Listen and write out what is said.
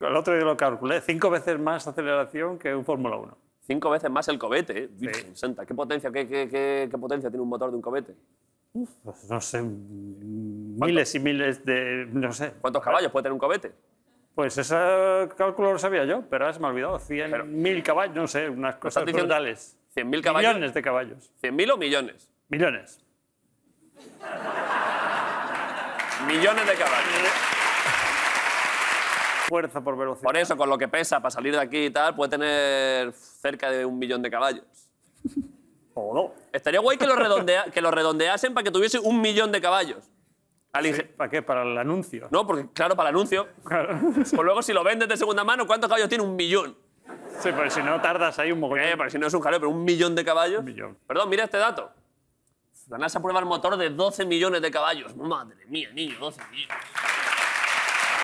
El otro día lo calculé, cinco veces más aceleración que un Fórmula 1. Cinco veces más el cohete, ¿eh? Santa, ¿qué potencia, potencia tiene un motor de un cohete? Pues no sé, miles y miles de... no sé. ¿Cuántos caballos puede tener un cohete? Pues ese cálculo lo sabía yo, pero ahora se me ha olvidado. mil caballos, no sé, unas cosas brutales. mil caballos. Millones de caballos. ¿Cien mil o millones? Millones. millones de caballos. Fuerza por velocidad. Por eso, con lo que pesa, para salir de aquí y tal, puede tener cerca de un millón de caballos. O no. Estaría guay que lo, redondea, que lo redondeasen para que tuviese un millón de caballos. ¿Para qué? ¿Para el anuncio? No, porque claro, para el anuncio. Pues luego, si lo vendes de segunda mano, ¿cuántos caballos tiene? Un millón. Sí, pero si no tardas ahí un mogollón. Sí, eh, pero si no es un jaleo, pero un millón de caballos. millón. Perdón, mira este dato. La NASA prueba el motor de 12 millones de caballos. Madre mía, niño, 12 millones.